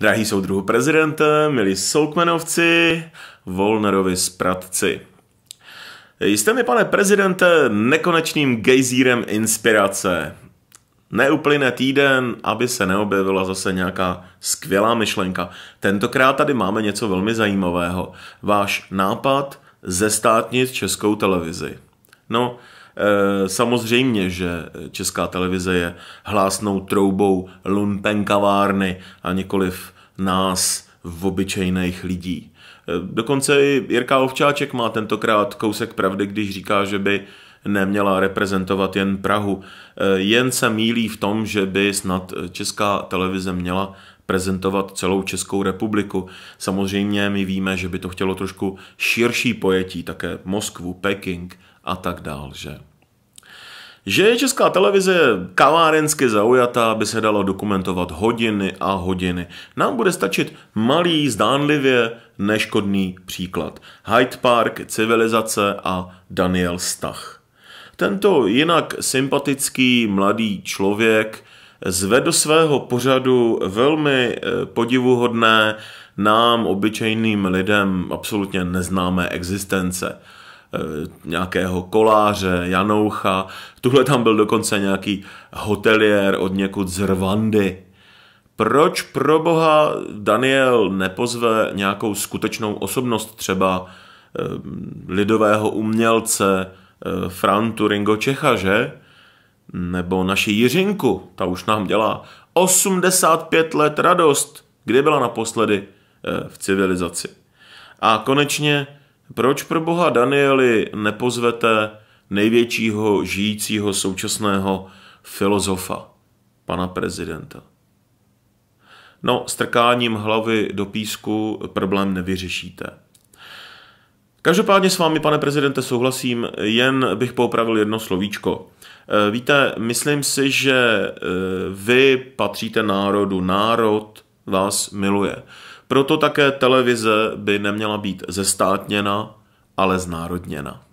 Drahý soudruhu prezidente, milí soukmenovci, Volnerovi zpratci. Jste mi, pane prezidente, nekonečným gejzírem inspirace. Neuplyne týden, aby se neobjevila zase nějaká skvělá myšlenka. Tentokrát tady máme něco velmi zajímavého. Váš nápad zestátnit českou televizi. No, Eh, samozřejmě, že česká televize je hlásnou troubou lumpenkavárny a nikoliv nás v obyčejných lidí. Eh, dokonce i Jirka Ovčáček má tentokrát kousek pravdy, když říká, že by neměla reprezentovat jen Prahu. Eh, jen se mílí v tom, že by snad česká televize měla prezentovat celou Českou republiku. Samozřejmě my víme, že by to chtělo trošku širší pojetí, také Moskvu, Peking, a tak dál, že? Že je česká televize kavárensky zaujatá, aby se dalo dokumentovat hodiny a hodiny. Nám bude stačit malý, zdánlivě neškodný příklad. Hyde Park, civilizace a Daniel Stach. Tento jinak sympatický mladý člověk zve do svého pořadu velmi eh, podivuhodné nám, obyčejným lidem, absolutně neznámé existence. Eh, nějakého koláře, Janoucha. Tuhle tam byl dokonce nějaký hotelier od někud z Rwandy. Proč pro boha Daniel nepozve nějakou skutečnou osobnost, třeba eh, lidového umělce eh, Frantu Ringo Čecha, že? Nebo naši Jiřinku, ta už nám dělá 85 let radost, kdy byla naposledy v civilizaci. A konečně proč pro boha Danieli nepozvete největšího žijícího současného filozofa, pana prezidenta? No, strkáním hlavy do písku problém nevyřešíte. Každopádně s vámi, pane prezidente, souhlasím, jen bych poupravil jedno slovíčko. E, víte, myslím si, že e, vy patříte národu, národ vás miluje. Proto také televize by neměla být zestátněna, ale znárodněna.